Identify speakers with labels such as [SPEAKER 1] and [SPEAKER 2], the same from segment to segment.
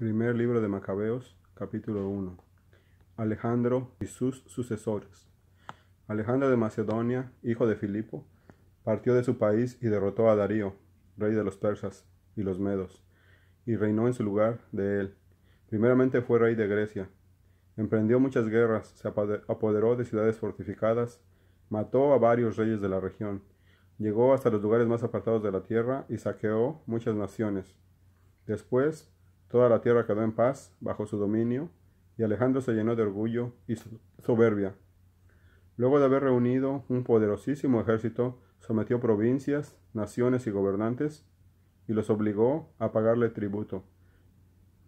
[SPEAKER 1] Primer libro de Macabeos, capítulo 1. Alejandro y sus sucesores. Alejandro de Macedonia, hijo de Filipo, partió de su país y derrotó a Darío, rey de los persas y los medos, y reinó en su lugar de él. Primeramente fue rey de Grecia. Emprendió muchas guerras, se apoderó de ciudades fortificadas, mató a varios reyes de la región, llegó hasta los lugares más apartados de la tierra y saqueó muchas naciones. Después Toda la tierra quedó en paz bajo su dominio, y Alejandro se llenó de orgullo y soberbia. Luego de haber reunido un poderosísimo ejército, sometió provincias, naciones y gobernantes, y los obligó a pagarle tributo.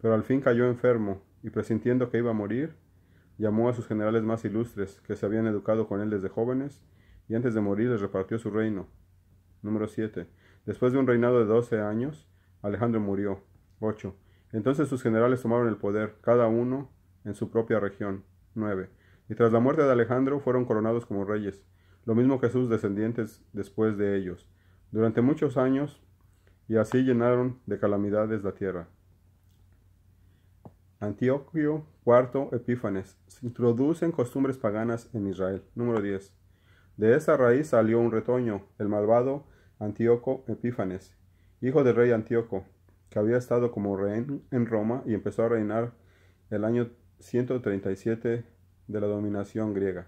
[SPEAKER 1] Pero al fin cayó enfermo, y presintiendo que iba a morir, llamó a sus generales más ilustres, que se habían educado con él desde jóvenes, y antes de morir les repartió su reino. Número 7. Después de un reinado de doce años, Alejandro murió. 8. Entonces sus generales tomaron el poder, cada uno en su propia región. 9. Y tras la muerte de Alejandro fueron coronados como reyes, lo mismo que sus descendientes después de ellos, durante muchos años, y así llenaron de calamidades la tierra. Antioquio IV Epífanes introducen costumbres paganas en Israel. Número 10. De esa raíz salió un retoño, el malvado Antíoco Epífanes, hijo del rey Antíoco, que había estado como rey en Roma y empezó a reinar el año 137 de la dominación griega.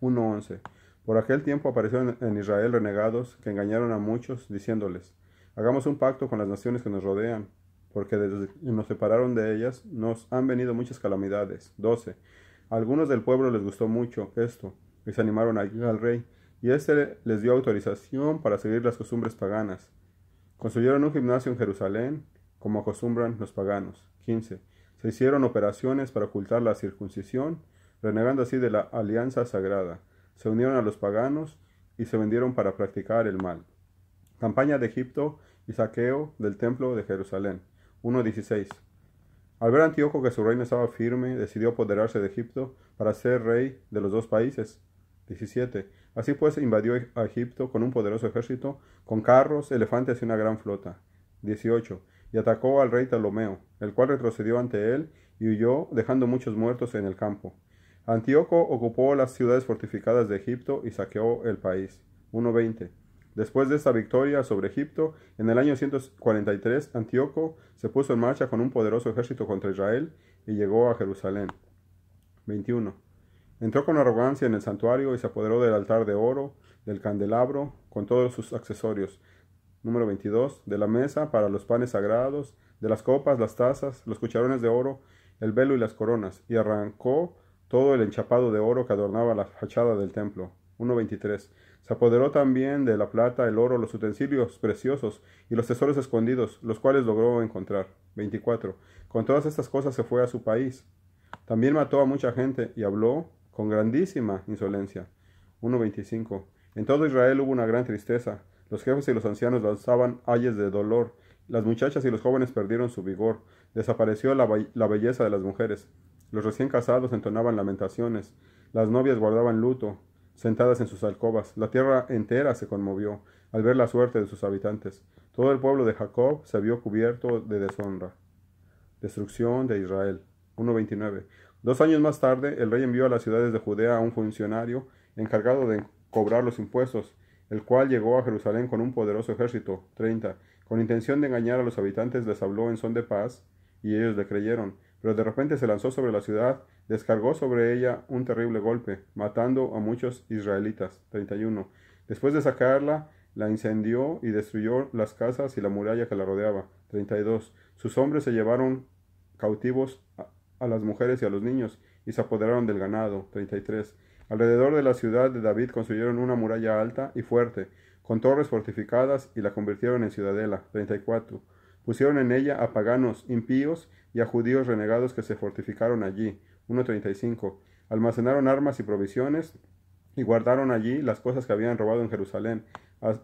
[SPEAKER 1] 1.11. Por aquel tiempo aparecieron en Israel renegados que engañaron a muchos, diciéndoles, hagamos un pacto con las naciones que nos rodean, porque desde que nos separaron de ellas nos han venido muchas calamidades. 12. algunos del pueblo les gustó mucho esto, y se animaron a ir al rey, y éste les dio autorización para seguir las costumbres paganas. Construyeron un gimnasio en Jerusalén como acostumbran los paganos. 15. Se hicieron operaciones para ocultar la circuncisión, renegando así de la alianza sagrada. Se unieron a los paganos y se vendieron para practicar el mal. Campaña de Egipto y saqueo del templo de Jerusalén. 1.16. Al ver Antíoco que su reino estaba firme, decidió apoderarse de Egipto para ser rey de los dos países. 17. Así pues invadió a Egipto con un poderoso ejército, con carros, elefantes y una gran flota. 18 y atacó al rey Talomeo, el cual retrocedió ante él y huyó, dejando muchos muertos en el campo. Antíoco ocupó las ciudades fortificadas de Egipto y saqueó el país. 1.20. Después de esta victoria sobre Egipto, en el año 143, Antíoco se puso en marcha con un poderoso ejército contra Israel y llegó a Jerusalén. 21. Entró con arrogancia en el santuario y se apoderó del altar de oro, del candelabro, con todos sus accesorios, número 22, de la mesa para los panes sagrados, de las copas, las tazas, los cucharones de oro, el velo y las coronas, y arrancó todo el enchapado de oro que adornaba la fachada del templo. 1.23. Se apoderó también de la plata, el oro, los utensilios preciosos y los tesoros escondidos, los cuales logró encontrar. 24. Con todas estas cosas se fue a su país. También mató a mucha gente y habló con grandísima insolencia. 1.25. En todo Israel hubo una gran tristeza, los jefes y los ancianos lanzaban ayes de dolor. Las muchachas y los jóvenes perdieron su vigor. Desapareció la, belleza de las mujeres. Los recién casados entonaban lamentaciones. Las novias guardaban luto, sentadas en sus alcobas. La tierra entera se conmovió al ver la suerte de sus habitantes. Todo el pueblo de Jacob se vio cubierto de deshonra. Destrucción de Israel. 1.29. Dos años más tarde, el rey envió a las ciudades de Judea a un funcionario encargado de cobrar los impuestos el cual llegó a Jerusalén con un poderoso ejército. treinta. Con intención de engañar a los habitantes les habló en son de paz, y ellos le creyeron. Pero de repente se lanzó sobre la ciudad, descargó sobre ella un terrible golpe, matando a muchos israelitas. 31. Después de sacarla, la incendió y destruyó las casas y la muralla que la rodeaba. 32. Sus hombres se llevaron cautivos a, las mujeres y a los niños, y se apoderaron del ganado. tres. Alrededor de la ciudad de David construyeron una muralla alta y fuerte, con torres fortificadas, y la convirtieron en ciudadela. 34. Pusieron en ella a paganos impíos y a judíos renegados que se fortificaron allí. 1.35. Almacenaron armas y provisiones y guardaron allí las cosas que habían robado en Jerusalén.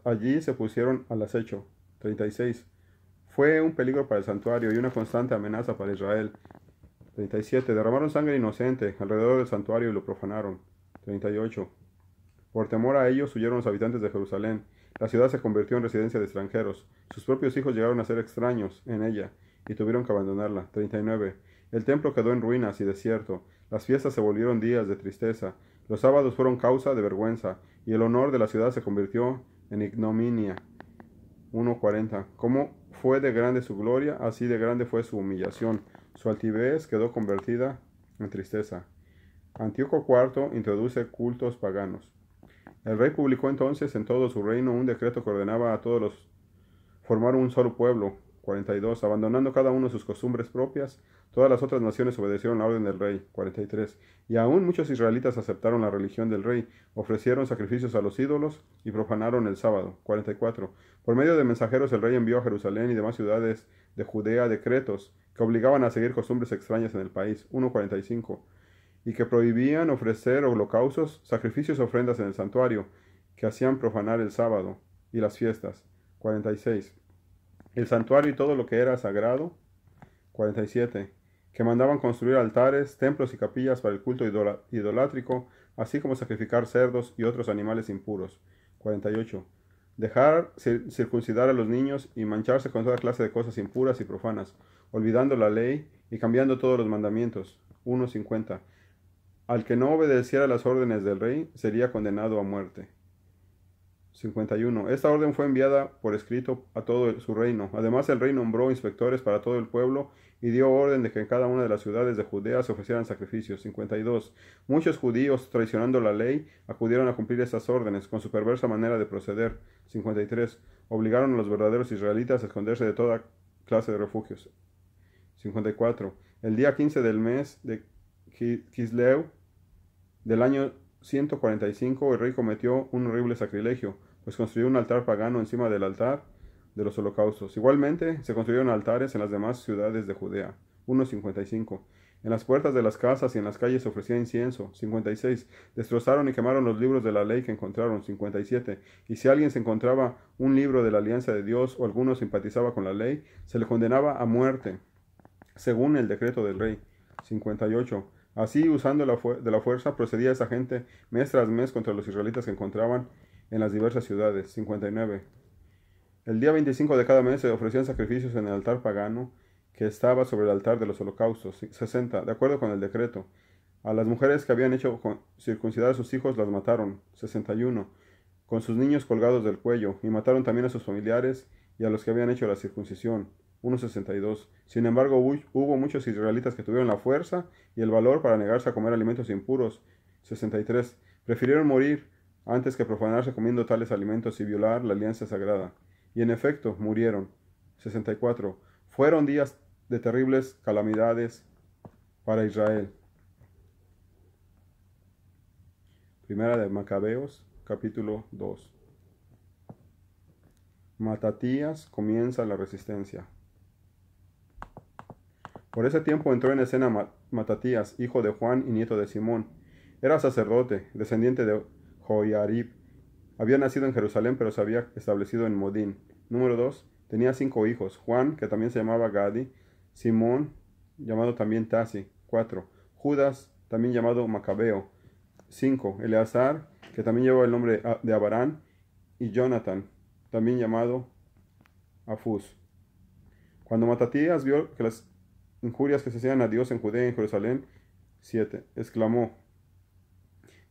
[SPEAKER 1] Allí se pusieron al acecho. 36. Fue un peligro para el santuario y una constante amenaza para Israel. 37. Derramaron sangre inocente alrededor del santuario y lo profanaron. 38. Por temor a ellos huyeron los habitantes de Jerusalén. La ciudad se convirtió en residencia de extranjeros. Sus propios hijos llegaron a ser extraños en ella y tuvieron que abandonarla. 39. El templo quedó en ruinas y desierto. Las fiestas se volvieron días de tristeza. Los sábados fueron causa de vergüenza y el honor de la ciudad se convirtió en ignominia. 1.40. Como fue de grande su gloria, así de grande fue su humillación. Su altivez quedó convertida en tristeza. Antíoco IV introduce cultos paganos. El rey publicó entonces en todo su reino un decreto que ordenaba a todos los formar un solo pueblo. 42. Abandonando cada uno sus costumbres propias, todas las otras naciones obedecieron la orden del rey. 43. Y aún muchos israelitas aceptaron la religión del rey, ofrecieron sacrificios a los ídolos y profanaron el sábado. 44. Por medio de mensajeros el rey envió a Jerusalén y demás ciudades de Judea decretos que obligaban a seguir costumbres extrañas en el país. 145 y que prohibían ofrecer holocaustos, sacrificios y ofrendas en el santuario, que hacían profanar el sábado y las fiestas. 46. El santuario y todo lo que era sagrado. 47. Que mandaban construir altares, templos y capillas para el culto idolátrico, así como sacrificar cerdos y otros animales impuros. 48. Dejar circuncidar a los niños y mancharse con toda clase de cosas impuras y profanas, olvidando la ley y cambiando todos los mandamientos. 1.50 al que no obedeciera las órdenes del rey sería condenado a muerte. 51. Esta orden fue enviada por escrito a todo su reino. Además, el rey nombró inspectores para todo el pueblo y dio orden de que en cada una de las ciudades de Judea se ofrecieran sacrificios. 52. Muchos judíos, traicionando la ley, acudieron a cumplir esas órdenes con su perversa manera de proceder. 53. Obligaron a los verdaderos israelitas a esconderse de toda clase de refugios. 54. El día 15 del mes de Kislev, del año 145 el rey cometió un horrible sacrilegio, pues construyó un altar pagano encima del altar de los holocaustos. Igualmente se construyeron altares en las demás ciudades de Judea. 1.55. En las puertas de las casas y en las calles ofrecía incienso. 56. Destrozaron y quemaron los libros de la ley que encontraron. 57. Y si alguien se encontraba un libro de la alianza de Dios o alguno simpatizaba con la ley, se le condenaba a muerte, según el decreto del rey. 58. Así, usando de la fuerza, procedía esa gente mes tras mes contra los israelitas que encontraban en las diversas ciudades. 59. El día 25 de cada mes se ofrecían sacrificios en el altar pagano que estaba sobre el altar de los holocaustos. 60. De acuerdo con el decreto, a las mujeres que habían hecho circuncidar a sus hijos las mataron. 61. Con sus niños colgados del cuello, y mataron también a sus familiares y a los que habían hecho la circuncisión. 1.62. Sin embargo, hubo muchos israelitas que tuvieron la fuerza y el valor para negarse a comer alimentos impuros. 63. Prefirieron morir antes que profanarse comiendo tales alimentos y violar la alianza sagrada. Y en efecto, murieron. 64. Fueron días de terribles calamidades para Israel. Primera de Macabeos, capítulo 2. Matatías comienza la resistencia. Por ese tiempo entró en escena Matatías, hijo de Juan y nieto de Simón. Era sacerdote, descendiente de Joiarib. Había nacido en Jerusalén, pero se había establecido en Modín. Número 2. Tenía cinco hijos: Juan, que también se llamaba Gadi, Simón, llamado también Tasi. 4. Judas, también llamado Macabeo. 5. Eleazar, que también llevaba el nombre de Abarán, y Jonathan, también llamado Afus. Cuando Matatías vio que las injurias que se hacían a Dios en Judea y en Jerusalén. 7. Exclamó,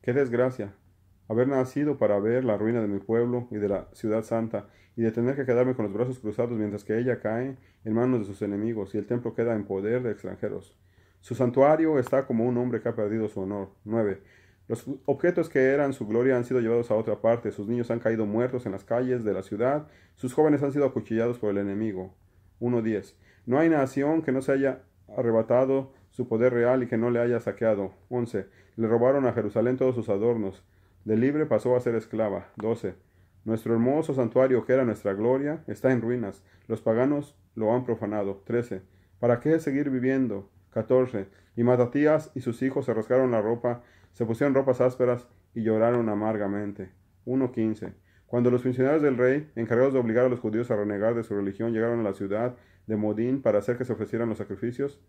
[SPEAKER 1] qué desgracia, haber nacido para ver la ruina de mi pueblo y de la ciudad santa, y de tener que quedarme con los brazos cruzados mientras que ella cae en manos de sus enemigos y el templo queda en poder de extranjeros. Su santuario está como un hombre que ha perdido su honor. 9. Los objetos que eran su gloria han sido llevados a otra parte, sus niños han caído muertos en las calles de la ciudad, sus jóvenes han sido acuchillados por el enemigo. 1.10. No hay nación que no se haya arrebatado su poder real y que no le haya saqueado. 11. Le robaron a Jerusalén todos sus adornos. De libre pasó a ser esclava. 12. Nuestro hermoso santuario, que era nuestra gloria, está en ruinas. Los paganos lo han profanado. 13. ¿Para qué seguir viviendo? 14. Y Matatías y sus hijos se rasgaron la ropa, se pusieron ropas ásperas y lloraron amargamente. 1.15. Cuando los funcionarios del rey, encargados de obligar a los judíos a renegar de su religión, llegaron a la ciudad de Modín para hacer que se ofrecieran los sacrificios,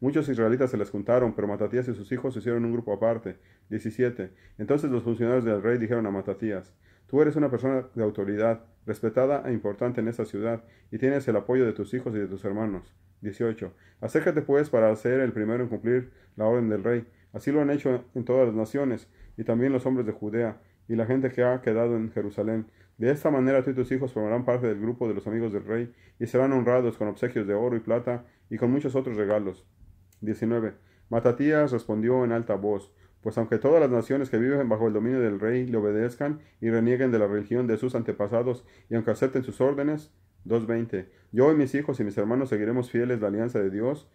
[SPEAKER 1] Muchos israelitas se les juntaron, pero Matatías y sus hijos se hicieron un grupo aparte, 17. Entonces los funcionarios del rey dijeron a Matatías, Tú eres una persona de autoridad, respetada e importante en esta ciudad, y tienes el apoyo de tus hijos y de tus hermanos. 18. Acércate pues para ser el primero en cumplir la orden del rey. Así lo han hecho en todas las naciones, y también los hombres de Judea y la gente que ha quedado en Jerusalén. De esta manera tú y tus hijos formarán parte del grupo de los amigos del rey y serán honrados con obsequios de oro y plata y con muchos otros regalos. 19. Matatías respondió en alta voz, pues aunque todas las naciones que viven bajo el dominio del rey le obedezcan y renieguen de la religión de sus antepasados y aunque acepten sus órdenes, 2.20. Yo y mis hijos y mis hermanos seguiremos fieles la alianza de Dios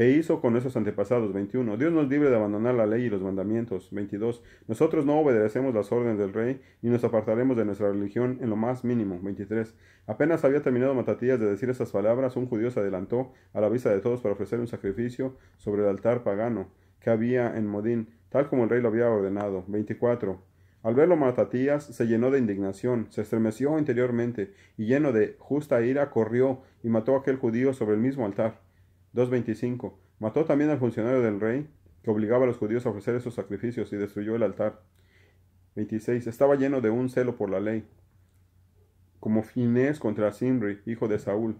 [SPEAKER 1] ¿Qué hizo con esos antepasados? 21. Dios nos libre de abandonar la ley y los mandamientos. 22. Nosotros no obedecemos las órdenes del rey y nos apartaremos de nuestra religión en lo más mínimo. 23. Apenas había terminado Matatías de decir esas palabras, un judío se adelantó a la vista de todos para ofrecer un sacrificio sobre el altar pagano que había en Modín, tal como el rey lo había ordenado. 24. Al verlo Matatías se llenó de indignación, se estremeció interiormente y lleno de justa ira corrió y mató a aquel judío sobre el mismo altar. 2.25. Mató también al funcionario del rey, que obligaba a los judíos a ofrecer esos sacrificios y destruyó el altar. 26. Estaba lleno de un celo por la ley, como Finés contra Simri, hijo de Saúl.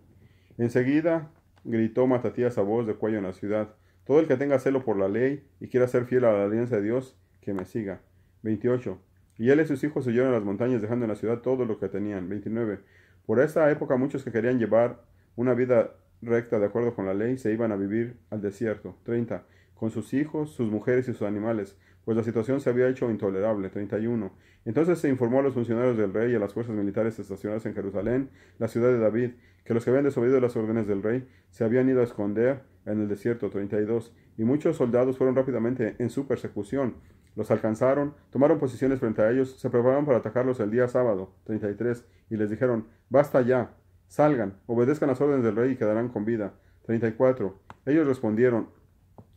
[SPEAKER 1] Enseguida gritó Matatías a voz de cuello en la ciudad, todo el que tenga celo por la ley y quiera ser fiel a la alianza de Dios, que me siga. 28. Y él y sus hijos huyeron a las montañas dejando en la ciudad todo lo que tenían. 29. Por esa época muchos que querían llevar una vida recta de acuerdo con la ley, se iban a vivir al desierto. 30. Con sus hijos, sus mujeres y sus animales, pues la situación se había hecho intolerable. 31. Entonces se informó a los funcionarios del rey y a las fuerzas militares estacionadas en Jerusalén, la ciudad de David, que los que habían desobedecido las órdenes del rey se habían ido a esconder en el desierto. 32. Y muchos soldados fueron rápidamente en su persecución. Los alcanzaron, tomaron posiciones frente a ellos, se prepararon para atacarlos el día sábado. 33. Y les dijeron, basta ya, Salgan, obedezcan las órdenes del rey y quedarán con vida. 34. Ellos respondieron,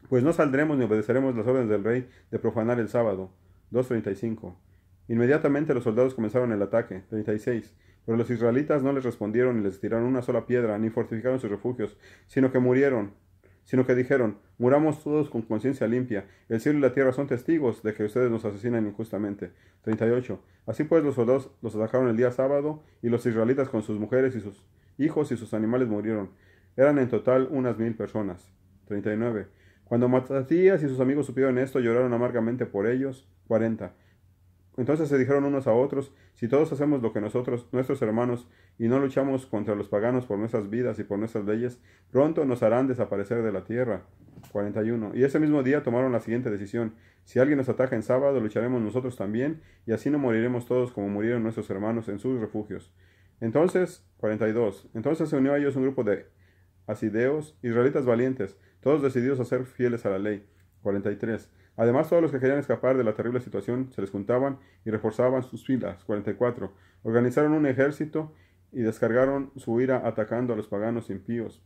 [SPEAKER 1] pues no saldremos ni obedeceremos las órdenes del rey de profanar el sábado. 2.35. Inmediatamente los soldados comenzaron el ataque. 36. Pero los israelitas no les respondieron ni les tiraron una sola piedra, ni fortificaron sus refugios, sino que murieron, sino que dijeron, Muramos todos con conciencia limpia. El cielo y la tierra son testigos de que ustedes nos asesinan injustamente. 38. Así pues los soldados los atacaron el día sábado y los israelitas con sus mujeres y sus hijos y sus animales murieron. Eran en total unas mil personas. 39. Cuando Matatías y sus amigos supieron esto, lloraron amargamente por ellos. 40. Entonces se dijeron unos a otros, si todos hacemos lo que nosotros, nuestros hermanos, y no luchamos contra los paganos por nuestras vidas y por nuestras leyes, pronto nos harán desaparecer de la tierra. 41. Y ese mismo día tomaron la siguiente decisión. Si alguien nos ataca en sábado, lucharemos nosotros también, y así no moriremos todos como murieron nuestros hermanos en sus refugios. Entonces, 42. Entonces se unió a ellos un grupo de asideos, israelitas valientes, todos decididos a ser fieles a la ley. 43. Además, todos los que querían escapar de la terrible situación se les juntaban y reforzaban sus filas. 44. Organizaron un ejército y descargaron su ira atacando a los paganos impíos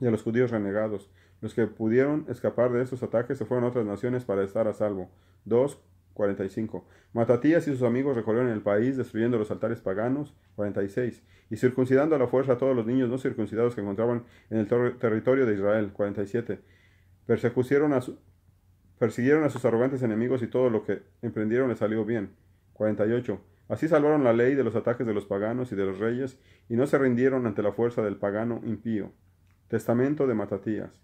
[SPEAKER 1] y a los judíos renegados. Los que pudieron escapar de estos ataques se fueron a otras naciones para estar a salvo. 2.45. Matatías y sus amigos recorrieron el país destruyendo los altares paganos. 46. Y circuncidando a la fuerza a todos los niños no circuncidados que encontraban en el territorio de Israel. 47. Persecucieron a su persiguieron a sus arrogantes enemigos y todo lo que emprendieron les salió bien. 48. Así salvaron la ley de los ataques de los paganos y de los reyes, y no se rindieron ante la fuerza del pagano impío. Testamento de Matatías.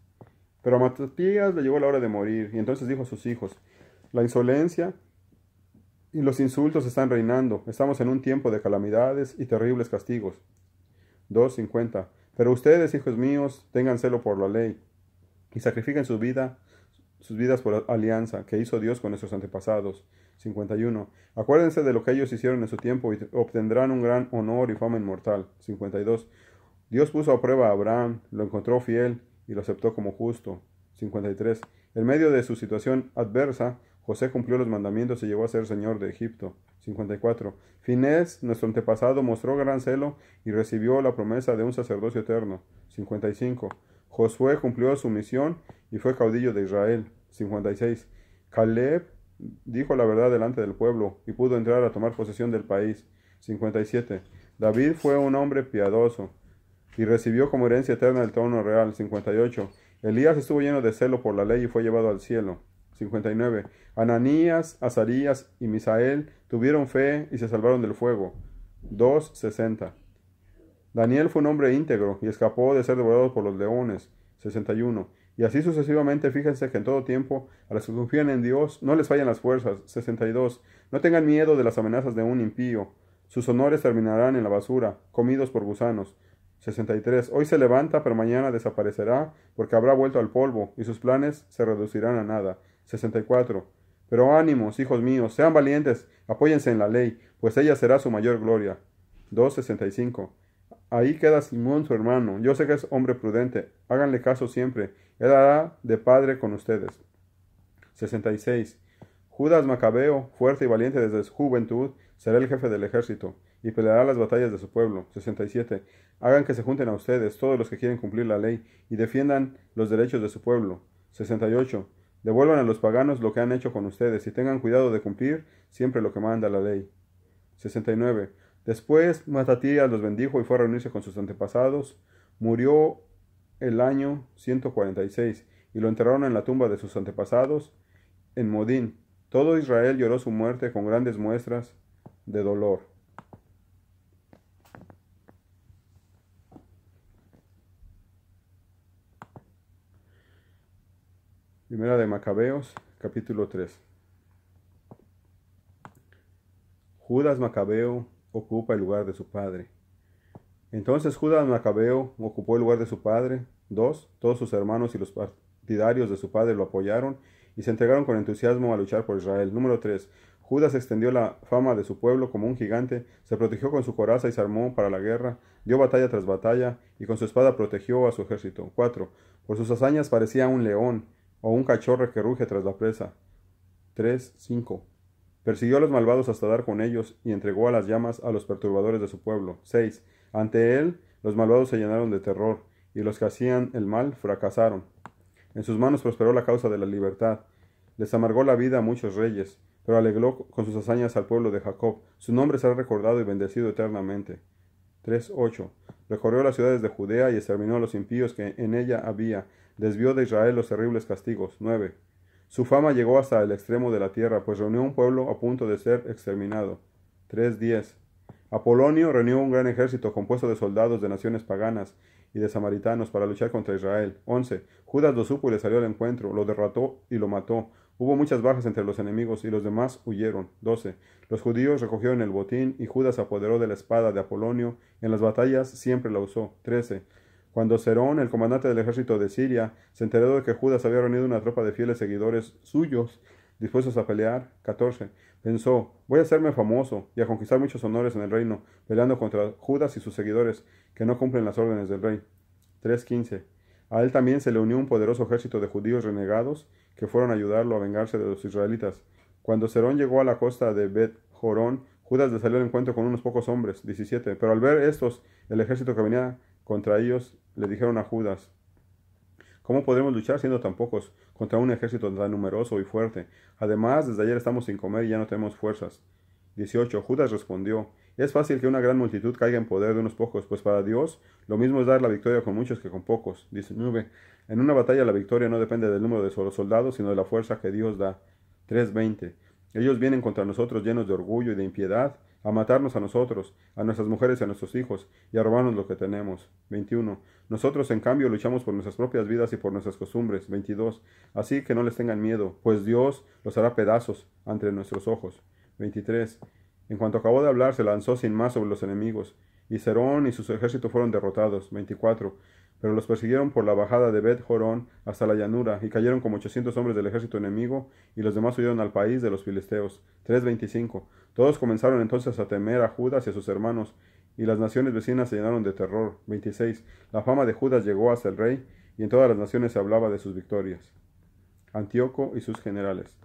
[SPEAKER 1] Pero a Matías le llegó la hora de morir, y entonces dijo a sus hijos, la insolencia y los insultos están reinando, estamos en un tiempo de calamidades y terribles castigos. 2.50. Pero ustedes, hijos míos, tengan celo por la ley, y sacrifiquen su vida, sus vidas por la alianza que hizo Dios con nuestros antepasados. 51. Acuérdense de lo que ellos hicieron en su tiempo y obtendrán un gran honor y fama inmortal. 52. Dios puso a prueba a Abraham, lo encontró fiel, y lo aceptó como justo. 53. En medio de su situación adversa, José cumplió los mandamientos y llegó a ser señor de Egipto. 54. Finés, nuestro antepasado, mostró gran celo y recibió la promesa de un sacerdocio eterno. 55. Josué cumplió su misión y fue caudillo de Israel. 56. Caleb dijo la verdad delante del pueblo y pudo entrar a tomar posesión del país. 57. David fue un hombre piadoso y recibió como herencia eterna el trono real. 58. Elías estuvo lleno de celo por la ley y fue llevado al cielo. 59. Ananías, Azarías y Misael tuvieron fe y se salvaron del fuego. 2.60. Daniel fue un hombre íntegro y escapó de ser devorado por los leones. 61. Y así sucesivamente, fíjense que en todo tiempo a los que confían en Dios no les fallan las fuerzas. 62. No tengan miedo de las amenazas de un impío. Sus honores terminarán en la basura, comidos por gusanos. 63. Hoy se levanta, pero mañana desaparecerá, porque habrá vuelto al polvo, y sus planes se reducirán a nada. 64. Pero ánimos, hijos míos, sean valientes, apóyense en la ley, pues ella será su mayor gloria. 2.65. Ahí queda Simón, su hermano. Yo sé que es hombre prudente. Háganle caso siempre. Él hará de padre con ustedes. 66. Judas Macabeo, fuerte y valiente desde su juventud, será el jefe del ejército y peleará las batallas de su pueblo. 67. Hagan que se junten a ustedes todos los que quieren cumplir la ley y defiendan los derechos de su pueblo. 68. Devuelvan a los paganos lo que han hecho con ustedes y tengan cuidado de cumplir siempre lo que manda la ley. 69. Después Matatías los bendijo y fue a reunirse con sus antepasados. Murió el año 146 y lo enterraron en la tumba de sus antepasados en Modín. Todo Israel lloró su muerte con grandes muestras de dolor. Primera de Macabeos, capítulo 3. Judas Macabeo ocupa el lugar de su padre. Entonces Judas Macabeo ocupó el lugar de su padre. Dos, todos sus hermanos y los partidarios de su padre lo apoyaron y se entregaron con entusiasmo a luchar por Israel. Número 3. Judas extendió la fama de su pueblo como un gigante, se protegió con su coraza y se armó para la guerra, dio batalla tras batalla y con su espada protegió a su ejército. 4. Por sus hazañas parecía un león o un cachorro que ruge tras la presa. 3.5. Persiguió a los malvados hasta dar con ellos y entregó a las llamas a los perturbadores de su pueblo. 6. Ante él los malvados se llenaron de terror y los que hacían el mal fracasaron. En sus manos prosperó la causa de la libertad. Les amargó la vida a muchos reyes, pero alegró con sus hazañas al pueblo de Jacob. Su nombre será recordado y bendecido eternamente. 3.8. Recorrió las ciudades de Judea y exterminó a los impíos que en ella había, desvió de Israel los terribles castigos. 9. Su fama llegó hasta el extremo de la tierra, pues reunió un pueblo a punto de ser exterminado. 3.10. Apolonio reunió un gran ejército compuesto de soldados de naciones paganas y de samaritanos para luchar contra Israel. 11. Judas lo supo y le salió al encuentro, lo derrotó y lo mató. Hubo muchas bajas entre los enemigos y los demás huyeron. 12. Los judíos recogieron el botín y Judas apoderó de la espada de Apolonio. En las batallas siempre la usó. 13. Cuando Serón, el comandante del ejército de Siria, se enteró de que Judas había reunido una tropa de fieles seguidores suyos dispuestos a pelear, 14, pensó, voy a hacerme famoso y a conquistar muchos honores en el reino, peleando contra Judas y sus seguidores, que no cumplen las órdenes del rey. 3.15. A él también se le unió un poderoso ejército de judíos renegados que fueron a ayudarlo a vengarse de los israelitas. Cuando Serón llegó a la costa de Bet Jorón, Judas le salió al encuentro con unos pocos hombres, 17, pero al ver estos, el ejército que venía contra ellos le dijeron a Judas, ¿cómo podremos luchar siendo tan pocos contra un ejército tan numeroso y fuerte? Además, desde ayer estamos sin comer y ya no tenemos fuerzas. 18. Judas respondió, es fácil que una gran multitud caiga en poder de unos pocos, pues para Dios lo mismo es dar la victoria con muchos que con pocos. 19. En una batalla la victoria no depende del número de los soldados, sino de la fuerza que Dios da. 3.20. Ellos vienen contra nosotros llenos de orgullo y de impiedad, a matarnos a nosotros, a nuestras mujeres y a nuestros hijos, y a robarnos lo que tenemos. 21. Nosotros, en cambio, luchamos por nuestras propias vidas y por nuestras costumbres. 22. Así que no les tengan miedo, pues Dios los hará pedazos ante nuestros ojos. 23. En cuanto acabó de hablar, se lanzó sin más sobre los enemigos, y Cerón y sus ejército fueron derrotados. 24 pero los persiguieron por la bajada de Bet Jorón hasta la llanura, y cayeron como ochocientos hombres del ejército enemigo, y los demás huyeron al país de los filisteos. 3.25. Todos comenzaron entonces a temer a Judas y a sus hermanos, y las naciones vecinas se llenaron de terror. 26. La fama de Judas llegó hasta el rey, y en todas las naciones se hablaba de sus victorias. Antíoco y sus generales.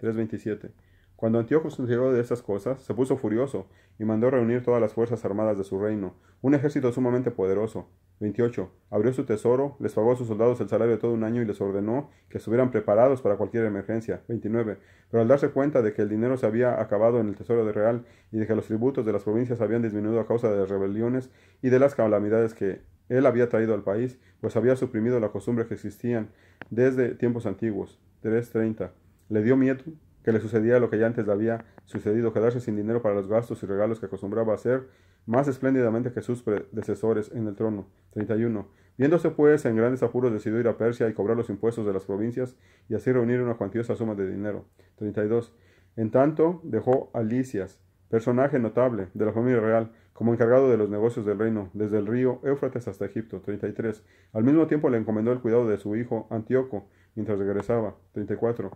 [SPEAKER 1] 3.27. Cuando Antíoco se enteró de estas cosas, se puso furioso y mandó reunir todas las fuerzas armadas de su reino, un ejército sumamente poderoso. 28. Abrió su tesoro, les pagó a sus soldados el salario de todo un año y les ordenó que estuvieran preparados para cualquier emergencia. 29. Pero al darse cuenta de que el dinero se había acabado en el tesoro de Real y de que los tributos de las provincias habían disminuido a causa de las rebeliones y de las calamidades que él había traído al país, pues había suprimido la costumbre que existían desde tiempos antiguos. 3.30. Le dio miedo que le sucediera lo que ya antes le había sucedido, quedarse sin dinero para los gastos y regalos que acostumbraba hacer más espléndidamente que sus predecesores en el trono. 31. Viéndose pues en grandes apuros, decidió ir a Persia y cobrar los impuestos de las provincias y así reunir una cuantiosa suma de dinero. 32. En tanto, dejó a Licias, personaje notable de la familia real, como encargado de los negocios del reino, desde el río Éufrates hasta Egipto. 33. Al mismo tiempo le encomendó el cuidado de su hijo Antíoco mientras regresaba. 34.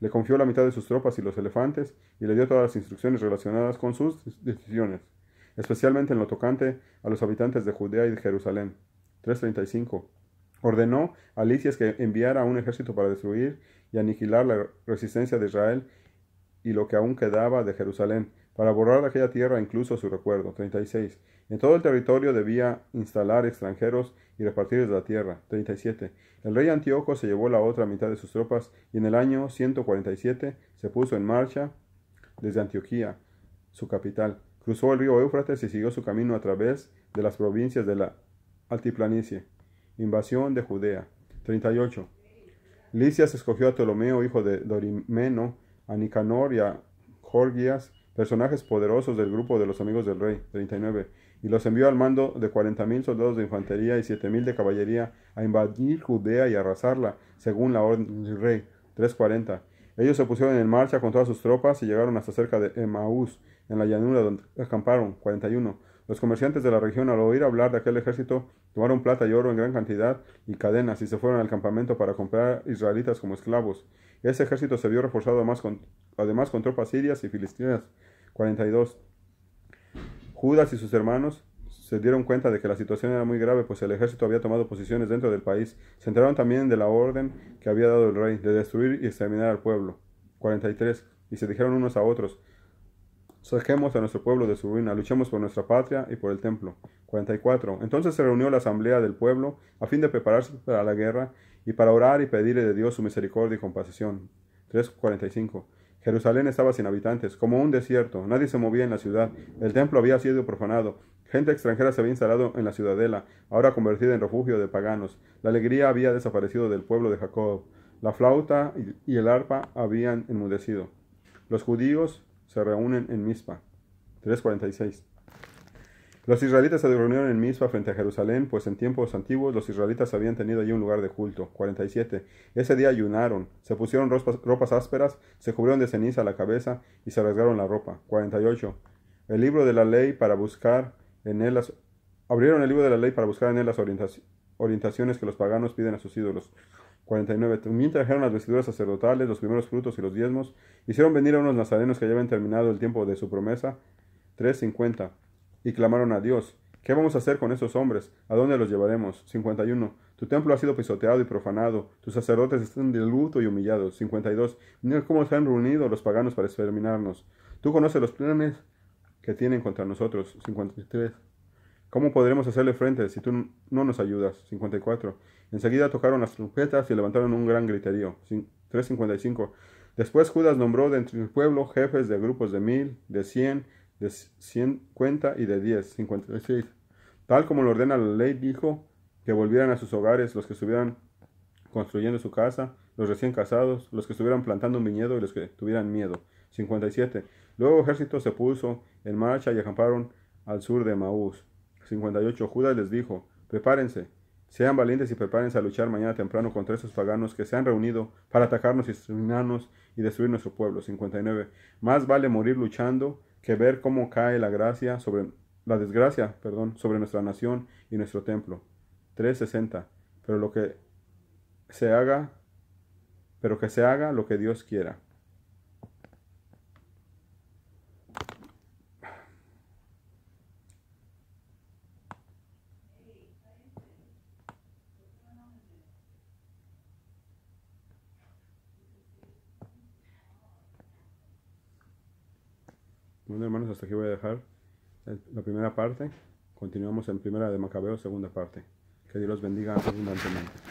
[SPEAKER 1] Le confió la mitad de sus tropas y los elefantes y le dio todas las instrucciones relacionadas con sus decisiones especialmente en lo tocante a los habitantes de Judea y de Jerusalén. 335. Ordenó a Licias que enviara un ejército para destruir y aniquilar la resistencia de Israel y lo que aún quedaba de Jerusalén, para borrar de aquella tierra incluso su recuerdo. 36. En todo el territorio debía instalar extranjeros y repartirles la tierra. 37. El rey Antioco se llevó la otra mitad de sus tropas y en el año 147 se puso en marcha desde Antioquía, su capital, Cruzó el río Éufrates y siguió su camino a través de las provincias de la altiplanicie. Invasión de Judea. 38. Lisias escogió a Ptolomeo, hijo de Dorimeno, a Nicanor y a Jorgias, personajes poderosos del grupo de los amigos del rey. 39. Y los envió al mando de cuarenta soldados de infantería y siete de caballería a invadir Judea y arrasarla, según la orden del rey. 340. Ellos se pusieron en marcha con todas sus tropas y llegaron hasta cerca de Emaús en la llanura donde acamparon. 41. Los comerciantes de la región al oír hablar de aquel ejército tomaron plata y oro en gran cantidad y cadenas y se fueron al campamento para comprar israelitas como esclavos. Ese ejército se vio reforzado además con, además con tropas sirias y filistinas. 42. Judas y sus hermanos se dieron cuenta de que la situación era muy grave, pues el ejército había tomado posiciones dentro del país. Se enteraron también de la orden que había dado el rey de destruir y exterminar al pueblo. 43. Y se dijeron unos a otros, Sajemos a nuestro pueblo de su ruina, luchemos por nuestra patria y por el templo. 44. Entonces se reunió la asamblea del pueblo a fin de prepararse para la guerra y para orar y pedirle de Dios su misericordia y compasión. 3.45. Jerusalén estaba sin habitantes, como un desierto, nadie se movía en la ciudad, el templo había sido profanado, gente extranjera se había instalado en la ciudadela, ahora convertida en refugio de paganos, la alegría había desaparecido del pueblo de Jacob, la flauta y el arpa habían enmudecido. Los judíos se reúnen en Mizpa. 346. Los israelitas se reunieron en Mizpa frente a Jerusalén, pues en tiempos antiguos los israelitas habían tenido allí un lugar de culto. 47. Ese día ayunaron, se pusieron ropas, ásperas, se cubrieron de ceniza la cabeza y se rasgaron la ropa. 48. El libro de la ley para buscar en él las abrieron el libro de la ley para buscar en él las orientaciones que los paganos piden a sus ídolos. 49. También trajeron las vestiduras sacerdotales, los primeros frutos y los diezmos. Hicieron venir a unos nazarenos que ya habían terminado el tiempo de su promesa. 3.50. Y clamaron a Dios, ¿qué vamos a hacer con esos hombres? ¿A dónde los llevaremos? 51. Tu templo ha sido pisoteado y profanado, tus sacerdotes están de luto y humillados. 52. Mira cómo se han reunido los paganos para exterminarnos. Tú conoces los planes que tienen contra nosotros. 53. ¿Cómo podremos hacerle frente si tú no nos ayudas? 54. Enseguida tocaron las trompetas y levantaron un gran griterío. 355. Después Judas nombró dentro del pueblo jefes de grupos de mil, de cien, de cincuenta y de diez. 56. Tal como lo ordena la ley, dijo que volvieran a sus hogares los que estuvieran construyendo su casa, los recién casados, los que estuvieran plantando un viñedo y los que tuvieran miedo. 57. Luego el ejército se puso en marcha y acamparon al sur de Maús. 58. Judas les dijo, prepárense, sean valientes y prepárense a luchar mañana temprano contra esos paganos que se han reunido para atacarnos y exterminarnos y destruir nuestro pueblo. 59. Más vale morir luchando que ver cómo cae la gracia sobre la desgracia, perdón, sobre nuestra nación y nuestro templo. 360. Pero lo que se haga, pero que se haga lo que Dios quiera. aquí voy a dejar la primera parte. Continuamos en primera de Macabeo, segunda parte. Que Dios los bendiga abundantemente.